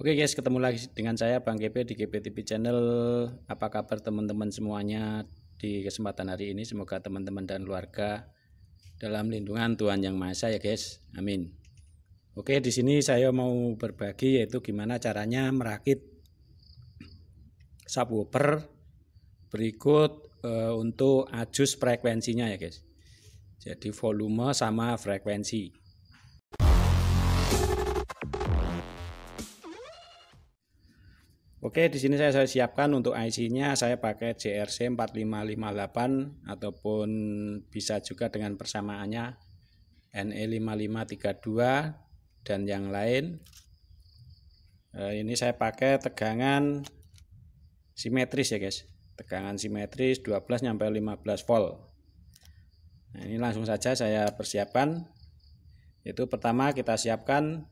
Oke guys, ketemu lagi dengan saya Bang GP di TV Channel. Apa kabar teman-teman semuanya di kesempatan hari ini? Semoga teman-teman dan keluarga dalam lindungan Tuhan Yang Maha Esa ya guys. Amin. Oke, di sini saya mau berbagi yaitu gimana caranya merakit subwoofer berikut e, untuk ajus frekuensinya ya guys. Jadi volume sama frekuensi. Oke, di sini saya, saya siapkan untuk IC-nya saya pakai JRC 4558 ataupun bisa juga dengan persamaannya NE5532 dan yang lain. Eh, ini saya pakai tegangan simetris ya guys. Tegangan simetris 12 sampai 15 volt. Nah, ini langsung saja saya persiapkan. Itu pertama kita siapkan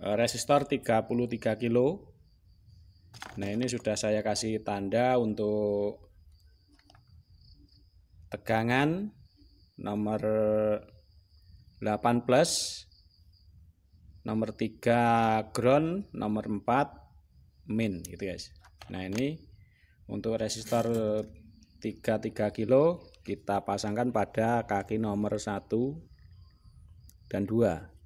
Eh, resistor 33 kilo nah ini sudah saya kasih tanda untuk tegangan nomor 8 plus nomor 3 ground nomor 4 min gitu guys nah ini untuk resistor 33 kilo kita pasangkan pada kaki nomor 1 dan 2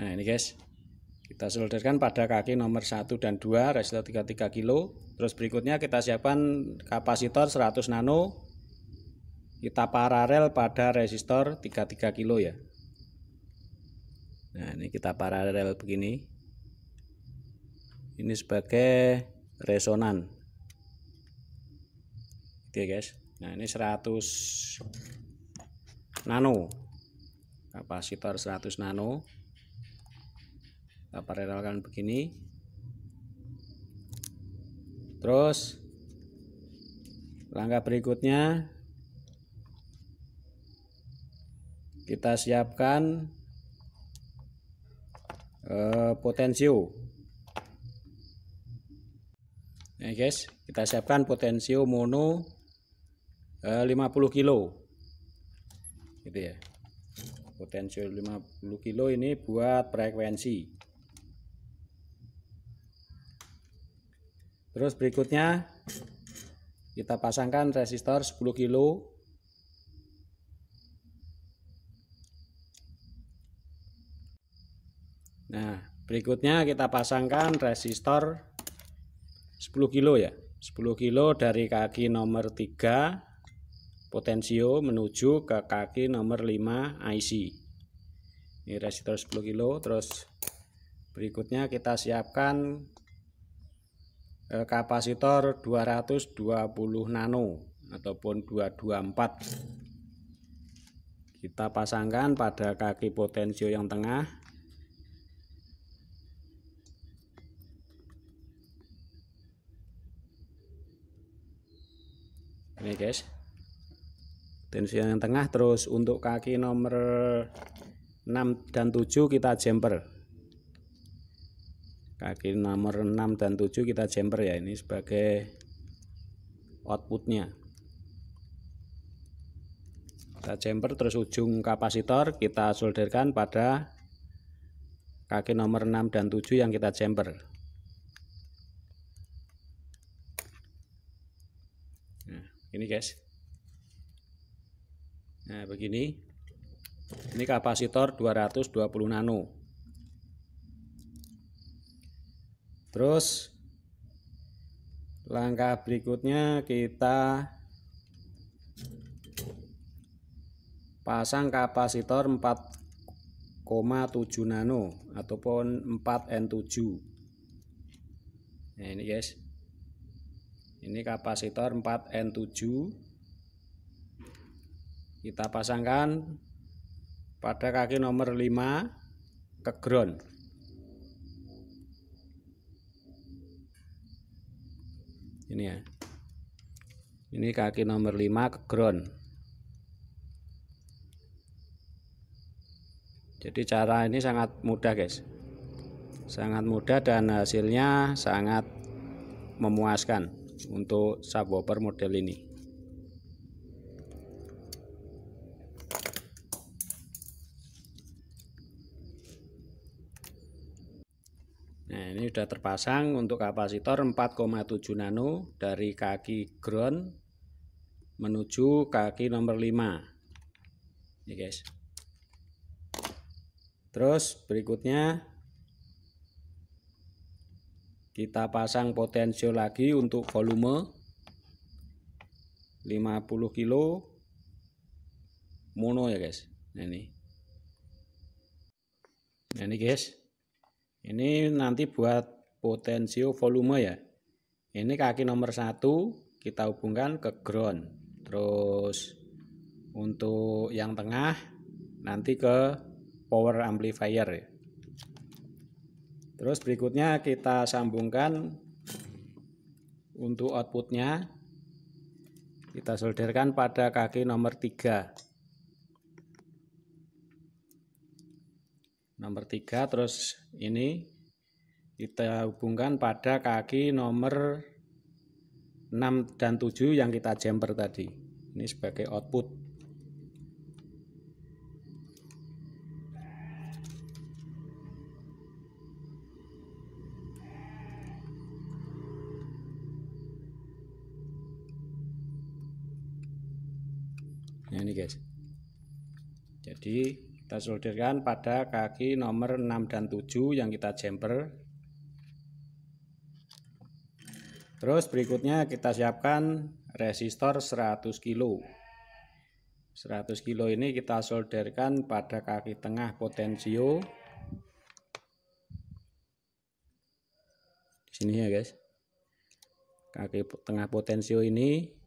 Nah ini guys, kita solderkan pada kaki nomor 1 dan 2 resistor 33 kilo. Terus berikutnya kita siapkan kapasitor 100 nano. Kita paralel pada resistor 33 kilo ya. Nah ini kita paralel begini. Ini sebagai resonan. Oke guys. Nah ini 100 nano kapasitor 100 nano apa relakan begini terus langkah berikutnya kita siapkan eh, potensio Nah guys, kita siapkan potensio mono eh, 50 kilo. Gitu ya. Potensio 50 kilo ini buat frekuensi. Terus berikutnya kita pasangkan resistor 10 kilo Nah, berikutnya kita pasangkan resistor 10 kilo ya. 10 kilo dari kaki nomor 3 potensio menuju ke kaki nomor 5 IC. Ini resistor 10 kilo, terus berikutnya kita siapkan Eh, kapasitor 220 nano ataupun 224 kita pasangkan pada kaki potensio yang tengah ini guys potensio yang tengah terus untuk kaki nomor 6 dan 7 kita jumper kaki nomor 6 dan 7 kita jumper ya ini sebagai outputnya kita jumper terus ujung kapasitor kita solderkan pada kaki nomor 6 dan 7 yang kita jumper nah, ini guys nah begini ini kapasitor 220 nano terus langkah berikutnya kita pasang kapasitor 4,7 nano ataupun 4N7 nah ini guys ini kapasitor 4N7 kita pasangkan pada kaki nomor 5 ke ground ini ya ini kaki nomor 5 ke ground jadi cara ini sangat mudah guys sangat mudah dan hasilnya sangat memuaskan untuk subwoofer model ini sudah terpasang untuk kapasitor 4,7 nano dari kaki ground menuju kaki nomor 5 ini guys terus berikutnya kita pasang potensio lagi untuk volume 50 kilo mono ya guys nah, ini nah, ini guys ini nanti buat potensio volume ya. Ini kaki nomor satu kita hubungkan ke ground. Terus untuk yang tengah nanti ke power amplifier ya. Terus berikutnya kita sambungkan untuk outputnya kita solderkan pada kaki nomor 3 nomor 3 terus ini kita hubungkan pada kaki nomor 6 dan 7 yang kita jumper tadi ini sebagai output ini guys jadi kita solderkan pada kaki nomor 6 dan 7 yang kita jumper. Terus berikutnya kita siapkan resistor 100 kilo. 100 kilo ini kita solderkan pada kaki tengah potensio. Di sini ya guys. Kaki tengah potensio ini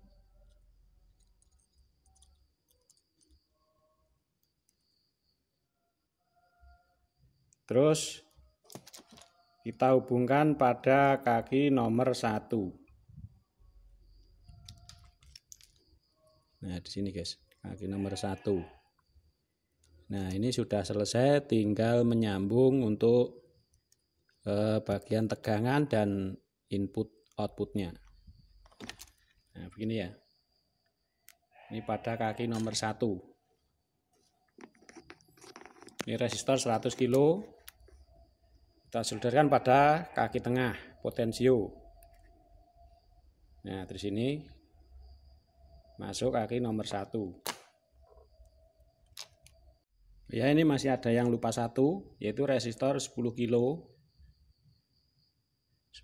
Terus kita hubungkan pada kaki nomor satu. Nah, di sini guys, kaki nomor satu. Nah, ini sudah selesai, tinggal menyambung untuk eh, bagian tegangan dan input outputnya. Nah, begini ya. Ini pada kaki nomor satu. Ini resistor 100 kilo kita solderkan pada kaki tengah potensio. Nah, terus ini masuk kaki nomor satu. Ya, ini masih ada yang lupa satu, yaitu resistor 10 kilo.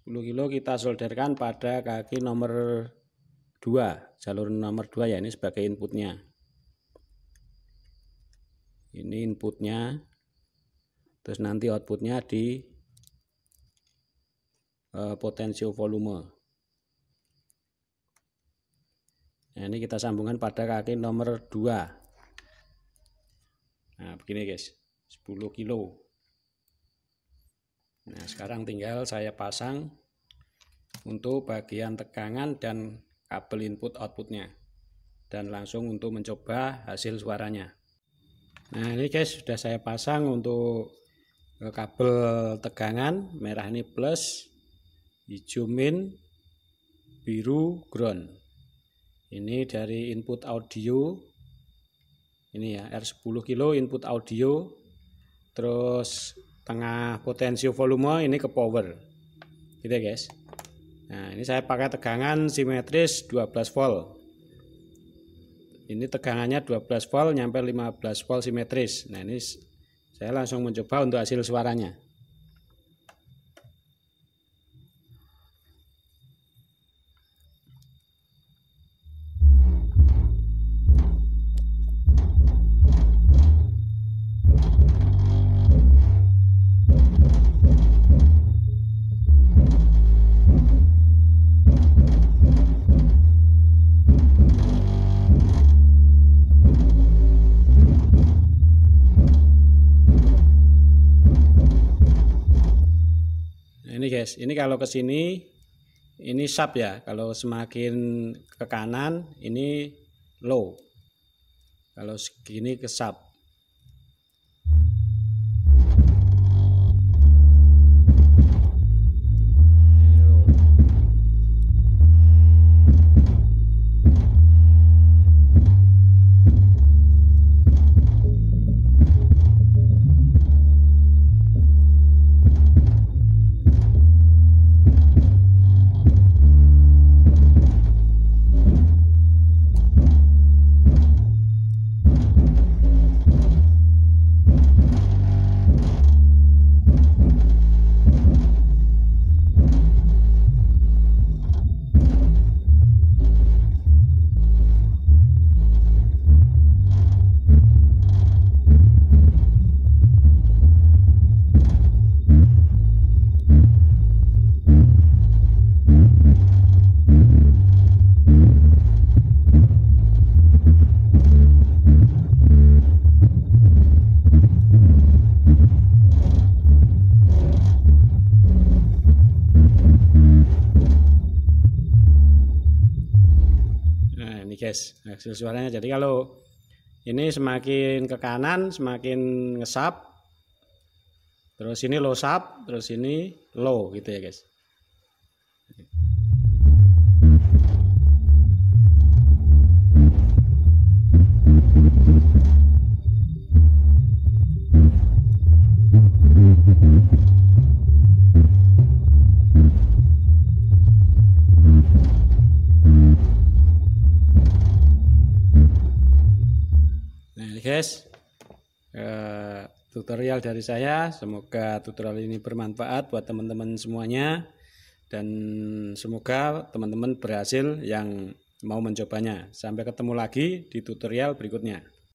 10 kilo kita solderkan pada kaki nomor 2, jalur nomor 2 ya, ini sebagai inputnya. Ini inputnya, terus nanti outputnya di Eh, potensio volume. Nah, ini kita sambungkan pada kaki nomor 2. Nah, begini guys, 10 kilo. Nah, sekarang tinggal saya pasang untuk bagian tegangan dan kabel input outputnya. Dan langsung untuk mencoba hasil suaranya. Nah, ini guys, sudah saya pasang untuk eh, kabel tegangan merah ini plus hijau biru ground ini dari input audio ini ya R10 kilo input audio terus tengah potensio volume ini ke power gitu ya guys nah ini saya pakai tegangan simetris 12 volt ini tegangannya 12 volt nyampe 15 volt simetris nah ini saya langsung mencoba untuk hasil suaranya guys ini kalau ke sini ini sub ya kalau semakin ke kanan ini low kalau segini ke sub guys hasil suaranya jadi kalau ini semakin ke kanan semakin ngesap terus ini low sap terus ini low gitu ya guys guys eh, tutorial dari saya semoga tutorial ini bermanfaat buat teman-teman semuanya dan semoga teman-teman berhasil yang mau mencobanya sampai ketemu lagi di tutorial berikutnya